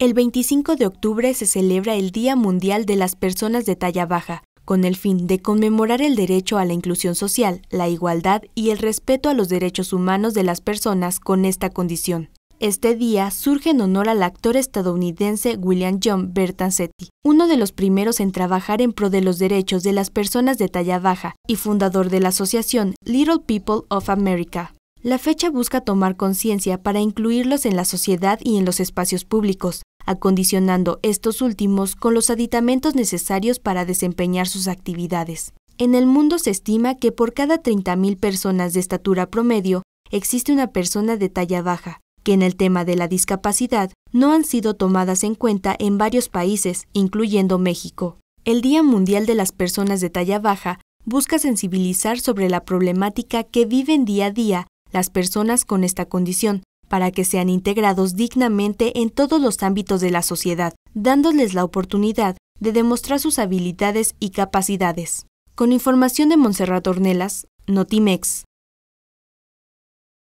El 25 de octubre se celebra el Día Mundial de las Personas de Talla Baja, con el fin de conmemorar el derecho a la inclusión social, la igualdad y el respeto a los derechos humanos de las personas con esta condición. Este día surge en honor al actor estadounidense William John Bertancetti, uno de los primeros en trabajar en pro de los derechos de las personas de talla baja y fundador de la asociación Little People of America. La fecha busca tomar conciencia para incluirlos en la sociedad y en los espacios públicos, acondicionando estos últimos con los aditamentos necesarios para desempeñar sus actividades. En el mundo se estima que por cada 30.000 personas de estatura promedio existe una persona de talla baja, que en el tema de la discapacidad no han sido tomadas en cuenta en varios países, incluyendo México. El Día Mundial de las Personas de Talla Baja busca sensibilizar sobre la problemática que viven día a día las personas con esta condición, para que sean integrados dignamente en todos los ámbitos de la sociedad, dándoles la oportunidad de demostrar sus habilidades y capacidades. Con información de Monserrat Ornelas, Notimex.